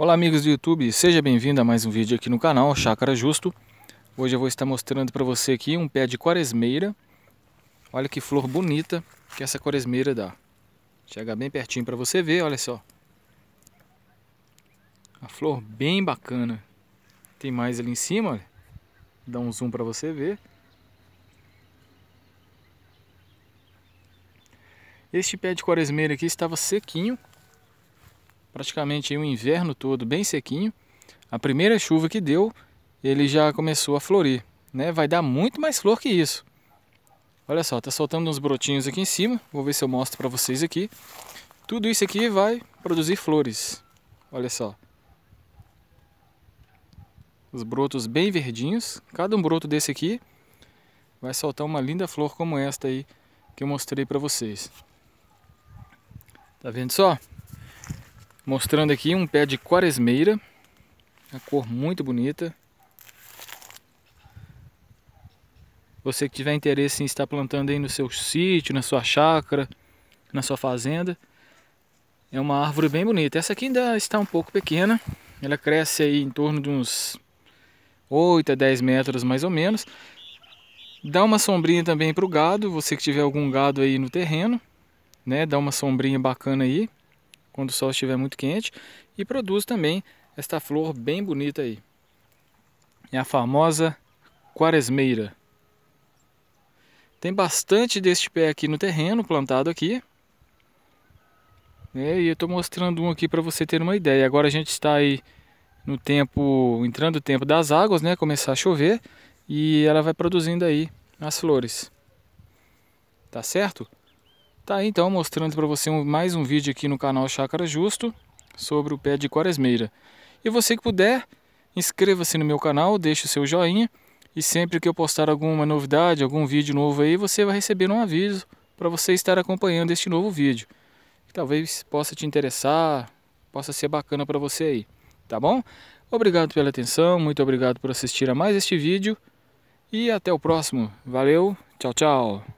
Olá amigos do YouTube, seja bem-vindo a mais um vídeo aqui no canal Chácara Justo. Hoje eu vou estar mostrando para você aqui um pé de quaresmeira. Olha que flor bonita que essa quaresmeira dá. Chega bem pertinho para você ver, olha só. A flor bem bacana. Tem mais ali em cima, olha. Dá um zoom para você ver. Este pé de quaresmeira aqui estava sequinho, praticamente o um inverno todo bem sequinho. A primeira chuva que deu, ele já começou a florir, né? Vai dar muito mais flor que isso. Olha só, está soltando uns brotinhos aqui em cima. Vou ver se eu mostro para vocês aqui. Tudo isso aqui vai produzir flores. Olha só. Os brotos bem verdinhos. Cada um broto desse aqui vai soltar uma linda flor como esta aí que eu mostrei para vocês. Tá vendo só? Mostrando aqui um pé de quaresmeira. A cor muito bonita. Você que tiver interesse em estar plantando aí no seu sítio, na sua chácara, na sua fazenda. É uma árvore bem bonita. Essa aqui ainda está um pouco pequena. Ela cresce aí em torno de uns 8 a 10 metros mais ou menos. Dá uma sombrinha também para o gado, você que tiver algum gado aí no terreno, né? Dá uma sombrinha bacana aí quando o sol estiver muito quente e produz também esta flor bem bonita aí. É a famosa quaresmeira. Tem bastante deste pé aqui no terreno, plantado aqui. É, e eu estou mostrando um aqui para você ter uma ideia. Agora a gente está aí no tempo, entrando o tempo das águas, né? Começar a chover e ela vai produzindo aí as flores. Tá certo? Tá aí então mostrando para você mais um vídeo aqui no canal Chácara Justo sobre o pé de quaresmeira. E você que puder, inscreva-se no meu canal, deixe o seu joinha e sempre que eu postar alguma novidade, algum vídeo novo aí, você vai receber um aviso para você estar acompanhando este novo vídeo. Que talvez possa te interessar, possa ser bacana para você aí, tá bom? Obrigado pela atenção, muito obrigado por assistir a mais este vídeo e até o próximo. Valeu, tchau, tchau!